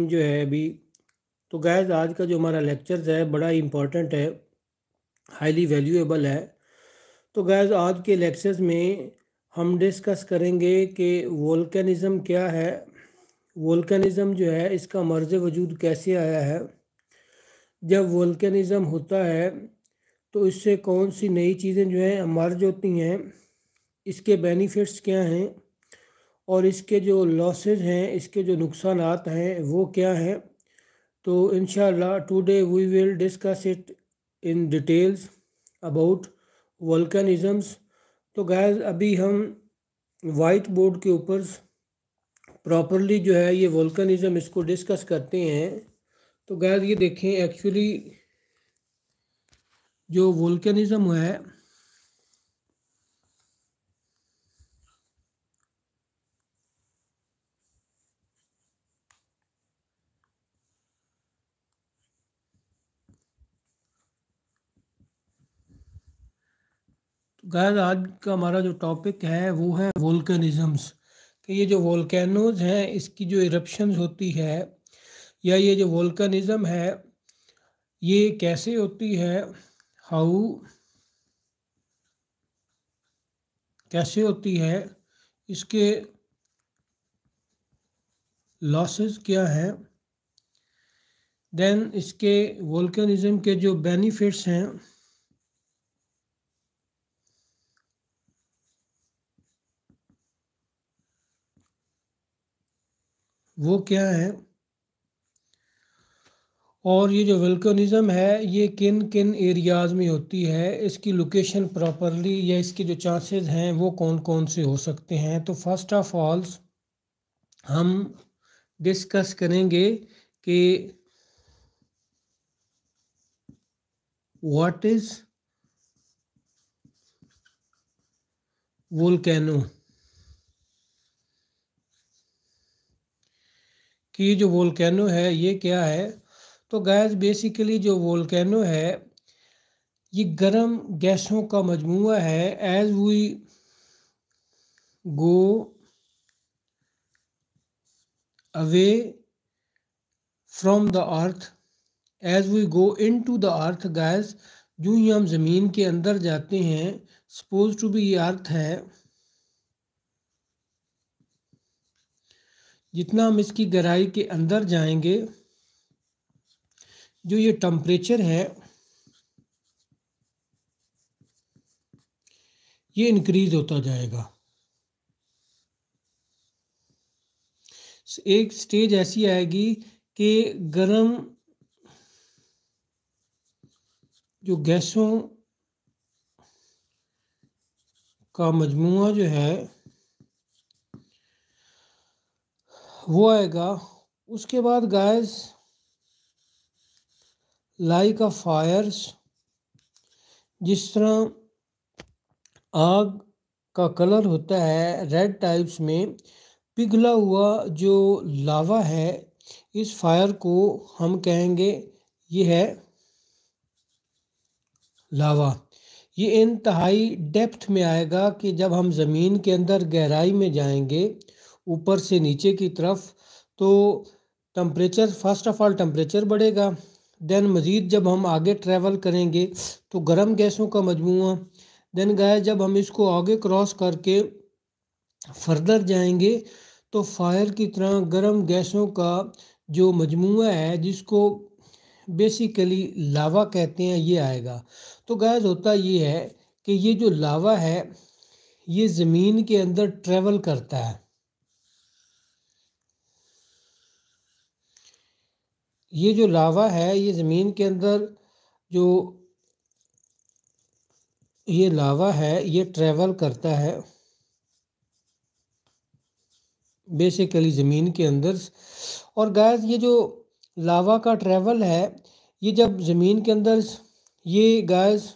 जो है अभी तो गैज़ आज का जो हमारा लेक्चर्स है बड़ा इम्पॉर्टेंट है हाईली वैल्यूएबल है तो गैज़ आज के लेक्चर्स में हम डिस्कस करेंगे कि वोल्केनिज़म क्या है वोल्केनिज़म जो है इसका मर्ज वजूद कैसे आया है जब वोल्केनिज़म होता है तो इससे कौन सी नई चीज़ें जो हैं मर्ज होती हैं इसके बेनिफिट्स क्या हैं और इसके जो लॉसेज हैं इसके जो नुकसान हैं वो क्या हैं तो in today we will discuss it in details about volcanisms तो गैज अभी हम वाइट बोर्ड के ऊपर प्रॉपरली जो है ये वल्कनिज़म इसको डिस्कस करते हैं तो गैज ये देखें एक्चुअली जो वल्कनिज़म है गैर आज का हमारा जो टॉपिक है वो है वोल्कनिज़म्स कि ये जो वोल्केनोज हैं इसकी जो इरप्शन होती है या ये जो वोल्कनिज़म है ये कैसे होती है हाउ कैसे होती है इसके लॉसेस क्या हैं देन इसके वोल्कनिज़म के जो बेनिफिट्स हैं वो क्या है और ये जो वेल्कनिज़म है ये किन किन एरियाज़ में होती है इसकी लोकेशन प्रॉपरली या इसके जो चांसेस हैं वो कौन कौन से हो सकते हैं तो फर्स्ट ऑफ ऑल हम डिस्कस करेंगे कि व्हाट इज़ वोल्केनो कि जो वोल्केनो है ये क्या है तो गैस बेसिकली जो वोल्केनो है ये गर्म गैसों का मजमू है as we go away from the earth as we go into the earth gas जो ही हम ज़मीन के अंदर जाते हैं सपोज टू बी ये अर्थ है जितना हम इसकी गहराई के अंदर जाएंगे जो ये टम्परेचर है ये इंक्रीज होता जाएगा एक स्टेज ऐसी आएगी कि गर्म जो गैसों का मजमू जो है वो आएगा उसके बाद गाइस लाइक अ फायर्स जिस तरह आग का कलर होता है रेड टाइप्स में पिघला हुआ जो लावा है इस फायर को हम कहेंगे ये है लावा ये इंतहाई डेप्थ में आएगा कि जब हम ज़मीन के अंदर गहराई में जाएंगे ऊपर से नीचे की तरफ तो temperature first of all temperature बढ़ेगा दैन मज़ीद जब हम आगे ट्रैवल करेंगे तो गर्म गैसों का मजमू दैन गाय जब हम इसको आगे क्रॉस करके फर्दर जाएंगे तो फायर की तरह गर्म गैसों का जो मजमू है जिसको बेसिकली लावा कहते हैं ये आएगा तो गैस होता ये है कि ये जो लावा है ये ज़मीन के अंदर ट्रैवल करता है ये जो लावा है ये ज़मीन के अंदर जो ये लावा है ये ट्रैवल करता है बेसिकली ज़मीन के अंदर और गैस ये जो लावा का ट्रैवल है ये जब ज़मीन के अंदर ये गैस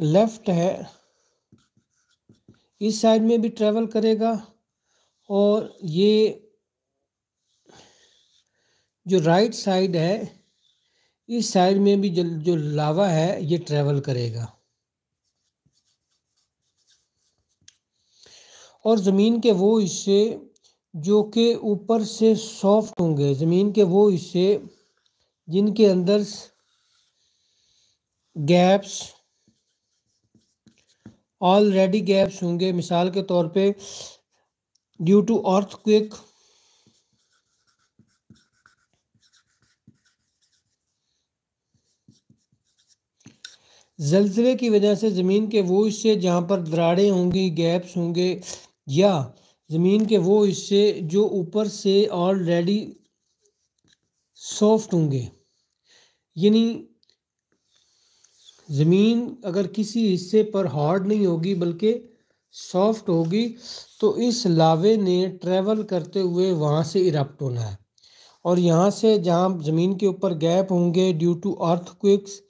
लेफ़्ट है इस साइड में भी ट्रैवल करेगा और ये जो राइट साइड है इस साइड में भी जो, जो लावा है ये ट्रेवल करेगा और ज़मीन के वो हिस्से जो कि ऊपर से सॉफ्ट होंगे ज़मीन के वो हिस्से जिनके अंदर गैप्स ऑलरेडी गैप्स होंगे मिसाल के तौर पे ड्यू टू अर्थ क्विक जलजिले की वजह से ज़मीन के वो हिस्से जहाँ पर दराड़ें होंगी गैप्स होंगे या ज़मीन के वो हिस्से जो ऊपर से ऑलरेडी सॉफ्ट होंगे यानी ज़मीन अगर किसी हिस्से पर हार्ड नहीं होगी बल्कि सॉफ्ट होगी तो इस लावे ने ट्रैवल करते हुए वहाँ से इरप्ट होना है और यहाँ से जहाँ ज़मीन के ऊपर गैप होंगे ड्यू टू अर्थक्विक्स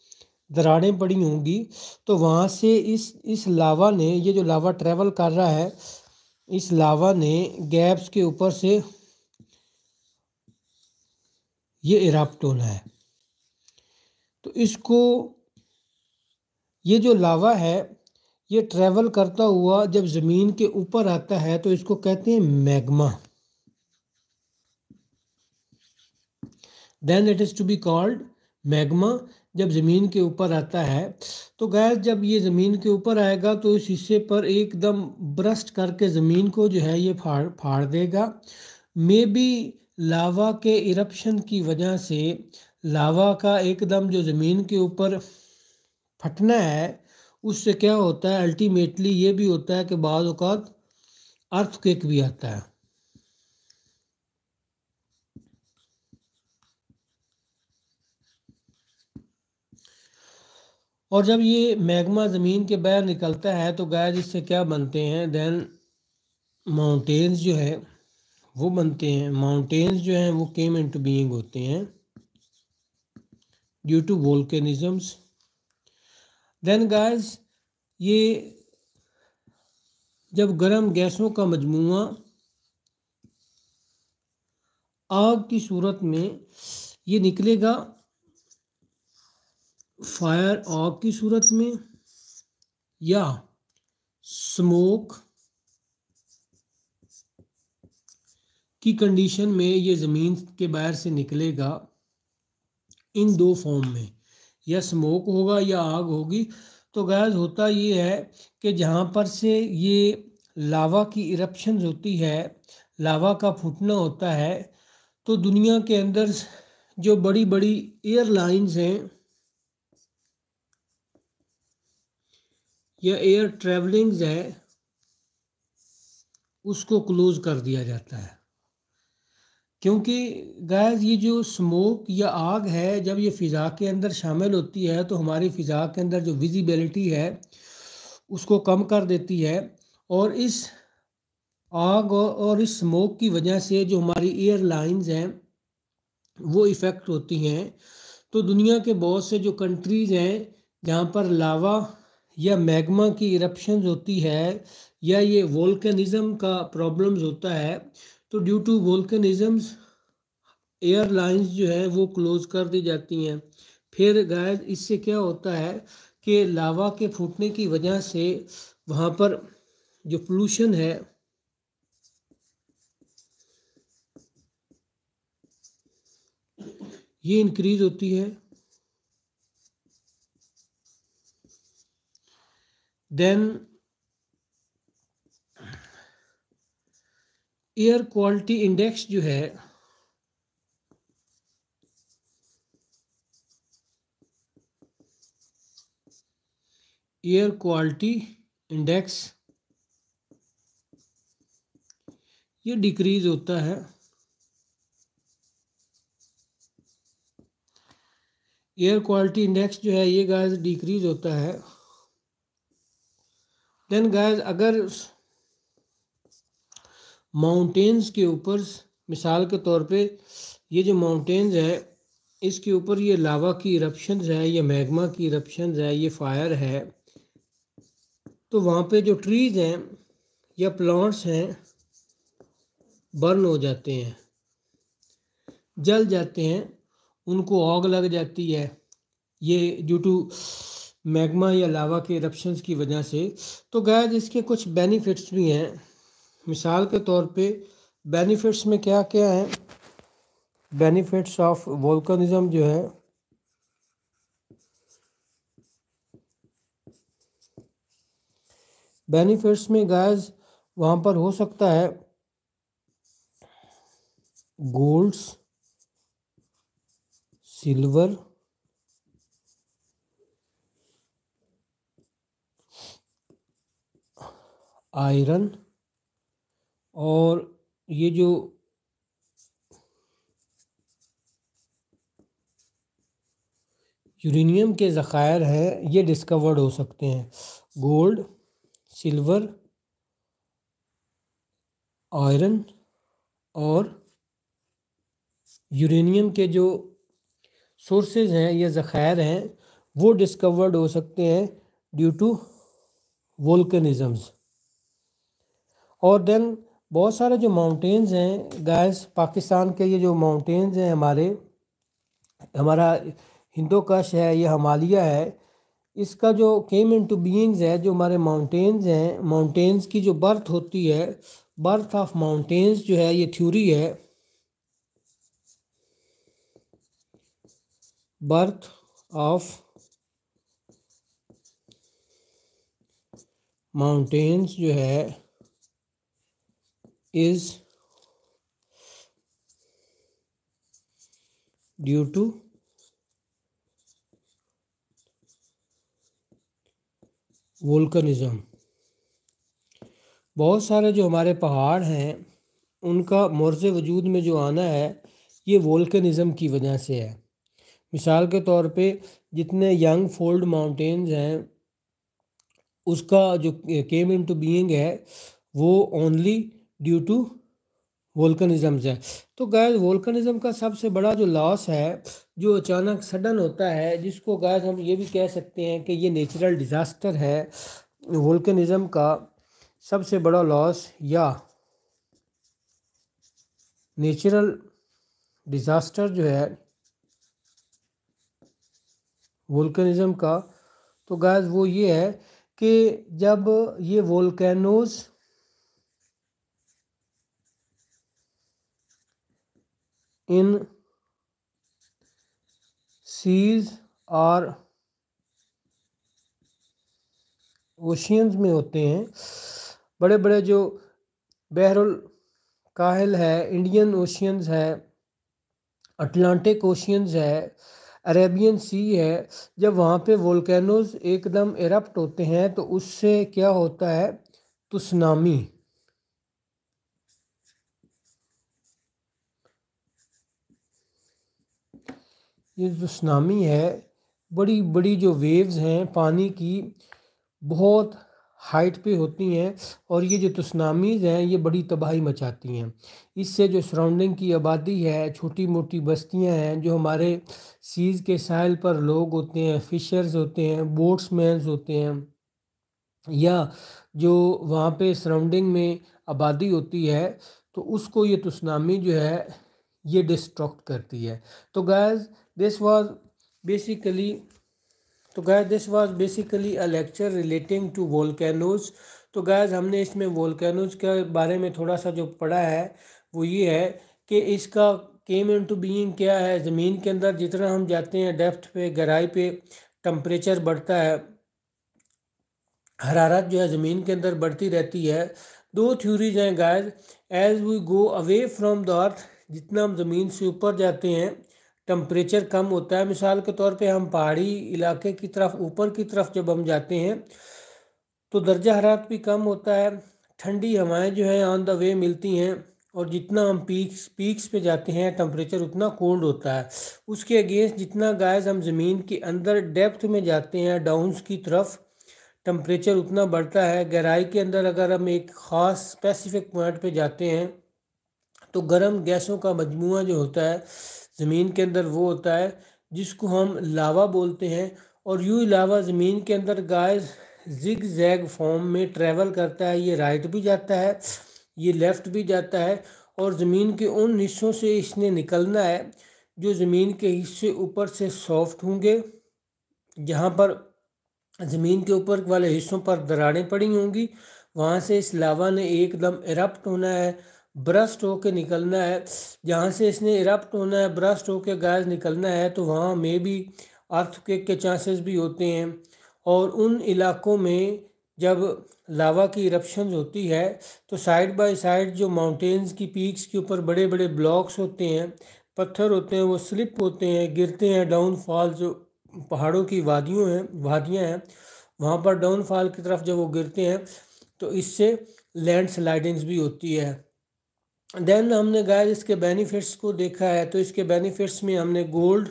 दरारें पड़ी होंगी तो वहाँ से इस इस लावा ने ये जो लावा ट्रैवल कर रहा है इस लावा ने गैप्स के ऊपर से ये इराप्ट होना है तो इसको ये जो लावा है ये ट्रैवल करता हुआ जब ज़मीन के ऊपर आता है तो इसको कहते हैं magma then it is to be called magma जब ज़मीन के ऊपर आता है तो गैस जब ये ज़मीन के ऊपर आएगा तो इस हिस्से पर एकदम ब्रस्ट करके ज़मीन को जो है ये फाड़ फाड़ देगा मे बी लावा के इरप्शन की वजह से लावा का एकदम जो ज़मीन के ऊपर फटना है उससे क्या होता है अल्टीमेटली ये भी होता है कि बाद अवत केक भी आता है और जब ये मैग्मा ज़मीन के बाहर निकलता है तो गैज इससे क्या बनते हैं दैन माउंटेन्स जो है वो बनते हैं माउंटेन्स जो हैं वो केम इन टू बींग होते हैं due to volcanisms then gas ये जब गर्म गैसों का मजमू आग की सूरत में ये निकलेगा फायर आग की सूरत में या स्मोक की कंडीशन में ये ज़मीन के बाहर से निकलेगा इन दो फॉर्म में या स्मोक होगा या आग होगी तो गैस होता ये है कि जहाँ पर से ये लावा की इरप्शन होती है लावा का फूटना होता है तो दुनिया के अंदर जो बड़ी बड़ी एयरलाइंस हैं या एयर ट्रैवलिंग्स है उसको क्लोज कर दिया जाता है क्योंकि गैस ये जो स्मोक या आग है जब ये फ़िज़ा के अंदर शामिल होती है तो हमारी फ़िज़ा के अंदर जो विजिबिलिटी है उसको कम कर देती है और इस आग और इस स्मोक की वजह से जो हमारी एयरलाइंस हैं वो इफ़ेक्ट होती हैं तो दुनिया के बहुत से जो कंट्रीज़ हैं जहाँ पर लावा या मैग्मा की इरप्शन होती है या ये वोल्कनिज़म का प्रॉब्लम्स होता है तो ड्यू टू वोल्कनिज़म्स एयरलाइंस जो है वो क्लोज़ कर दी जाती हैं फिर गाय इससे क्या होता है कि लावा के फूटने की वजह से वहाँ पर जो पोल्यूशन है ये इंक्रीज होती है then एयर क्वालिटी इंडेक्स जो है एयर क्वालिटी इंडेक्स ये डिक्रीज होता है एयर क्वालिटी इंडेक्स जो है ये गैस डिक्रीज होता है देन गैज अगर माउंटेन्स के ऊपर मिसाल के तौर पे ये जो माउंटेन्स है इसके ऊपर ये लावा की इरप्शन है ये मैग्मा की इरप्शन है ये फायर है तो वहाँ पे जो ट्रीज़ हैं या प्लांट्स हैं बर्न हो जाते हैं जल जाते हैं उनको आग लग जाती है ये ड्यू टू मैग्मा या लावा के इरप्शंस की वजह से तो गैज इसके कुछ बेनिफिट्स भी हैं मिसाल के तौर पे बेनिफिट्स में क्या क्या हैं बेनिफिट्स ऑफ वोल्कनिज़म जो है बेनिफिट्स में गैज वहाँ पर हो सकता है गोल्ड्स सिल्वर आयरन और ये जो यूरेनियम के ज़ख़ायर हैं ये डिस्कवर्ड हो सकते हैं गोल्ड सिल्वर आयरन और यूरेनियम के जो सोर्सेज हैं या ज़ख़ायर हैं वो डिस्कवर्ड हो सकते हैं ड्यू टू वोल्कनिज़म्स और देन बहुत सारे जो माउंटेन्स हैं गैस पाकिस्तान के ये जो माउंटेन्स हैं हमारे हमारा हिंदोकश है ये हमालिया है इसका जो केम इन टू बींग्स है जो हमारे माउंटेन्स हैं माउंटेन्स की जो बर्थ होती है बर्थ ऑफ माउंटेन्स जो है ये थ्योरी है बर्थ ऑफ माउंटेन्स जो है is due to वोल्कनिज़म बहुत सारे जो हमारे पहाड़ हैं उनका मोरज वजूद में जो आना है ये वोल्कनिज़म की वजह से है मिसाल के तौर पे जितने यंग फोल्ड माउंटेन्स हैं उसका जो केम इन टू बींग है वो ओनली ड्यू टू वोल्कनिज़म से तो गैस वोल्कनिज़म का सबसे बड़ा जो लॉस है जो अचानक सडन होता है जिसको गैस हम ये भी कह सकते हैं कि ये नेचुरल डिज़ास्टर है वोल्कनिज़म का सबसे बड़ा लॉस या नेचुरल डिज़ास्टर जो है वोल्कनिज़म का तो गैस वो ये है कि जब ये वोल्केनोज़ इन सीज और ओशियंस में होते हैं बड़े बड़े जो बहरुल काहल है इंडियन ओशियंस है अटलांटिक ओशियंस है अरेबियन सी है जब वहाँ पे वोल्केनोज़ एकदम एरप्ट होते हैं तो उससे क्या होता है तो सुनामी ये जो सुनामी है बड़ी बड़ी जो वेव्स हैं पानी की बहुत हाइट पे होती हैं और ये जो तस्नामीज़ हैं ये बड़ी तबाही मचाती हैं इससे जो सराउंडिंग की आबादी है छोटी मोटी बस्तियां हैं जो हमारे सीज़ के साइल पर लोग होते हैं फ़िशर्स होते हैं बोट्समैन होते हैं या जो वहाँ पे सराउंडिंग में आबादी होती है तो उसको ये तस्नामी जो है ये डिस्ट्रक्ट करती है तो गैज़ this was basically तो guys this was basically a lecture relating to volcanoes तो गैज़ हमने इसमें वोल्केनोज के बारे में थोड़ा सा जो पढ़ा है वो ये है कि इसका केम इन टू बींग क्या है ज़मीन के अंदर जितना हम जाते हैं डेप्थ पे गहराई पे टम्परेचर बढ़ता है हरारत जो है ज़मीन के अंदर बढ़ती रहती है दो थ्यूरीज़ हैं guys as we go away from the earth जितना हम ज़मीन से ऊपर जाते हैं टम्परेचर कम होता है मिसाल के तौर पे हम पहाड़ी इलाके की तरफ ऊपर की तरफ जब हम जाते हैं तो दर्जा हरात भी कम होता है ठंडी हवाएं जो हैं ऑन द वे मिलती हैं और जितना हम पीक्स पीक्स पे जाते हैं टम्परेचर उतना कोल्ड होता है उसके अगेंस्ट जितना गैस हम ज़मीन के अंदर डेप्थ में जाते हैं डाउन्स की तरफ टम्परेचर उतना बढ़ता है गहराई के अंदर अगर हम एक ख़ास स्पेसिफिक पॉइंट पे जाते हैं तो गर्म गैसों का मजमू जो होता है ज़मीन के अंदर वो होता है जिसको हम लावा बोलते हैं और यूँ लावा ज़मीन के अंदर गाइस जिग जैग फॉर्म में ट्रेवल करता है ये राइट भी जाता है ये लेफ़्ट भी जाता है और ज़मीन के उन हिस्सों से इसने निकलना है जो ज़मीन के हिस्से ऊपर से सॉफ्ट होंगे जहाँ पर ज़मीन के ऊपर वाले हिस्सों पर दरारें पड़ी होंगी वहाँ से इस लावा ने एकदम इरप्ट होना है ब्रस्ट होके निकलना है जहाँ से इसने इरप्ट होना है ब्रस्ट होके गैस निकलना है तो वहाँ में भी अर्थ के चांसेस भी होते हैं और उन इलाकों में जब लावा की इरप्शन होती है तो साइड बाय साइड जो माउंटेन्स की पीक्स के ऊपर बड़े बड़े ब्लॉक्स होते हैं पत्थर होते हैं वो स्लिप होते हैं गिरते हैं डाउनफॉल जो पहाड़ों की वादियों हैं वादियाँ हैं वहाँ पर डाउनफॉल की तरफ जब वो गिरते हैं तो इससे लैंड स्लाइडिंग्स भी होती है देन हमने गाय इसके बेनिफिट्स को देखा है तो इसके बेनिफिट्स में हमने गोल्ड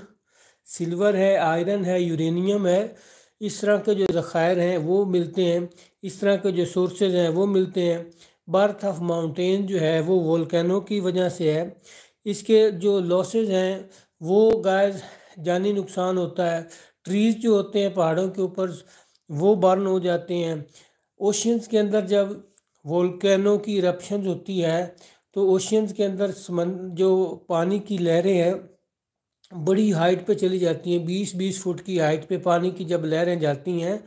सिल्वर है आयरन है यूरेनियम है इस तरह के जो ज़ख़ायर हैं वो मिलते हैं इस तरह के जो सोर्सेज हैं वो मिलते हैं बर्थ ऑफ माउंटेन जो है वो वोल्केनो की वजह से है इसके जो लॉसेज हैं वो गाय जानी नुकसान होता है ट्रीज़ जो होते हैं पहाड़ों के ऊपर वो बर्न हो जाते हैं ओशंस के अंदर जब वोल्केनो की इरप्शन होती है तो ओशियंस के अंदर समंद जो पानी की लहरें हैं बड़ी हाइट पे चली जाती हैं बीस बीस फुट की हाइट पे पानी की जब लहरें जाती हैं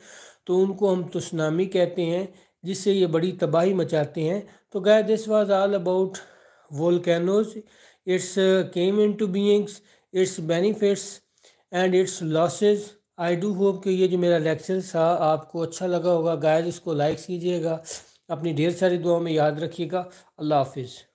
तो उनको हम तुस्नामी कहते हैं जिससे ये बड़ी तबाही मचाते हैं तो guy this was all about volcanoes its came into beings its benefits and its losses I do hope कि ये जो मेरा लेक्चर था आपको अच्छा लगा होगा गायज इसको लाइक कीजिएगा अपनी ढेर सारी दुआओं में याद रखिएगा अल्लाह हाफिज़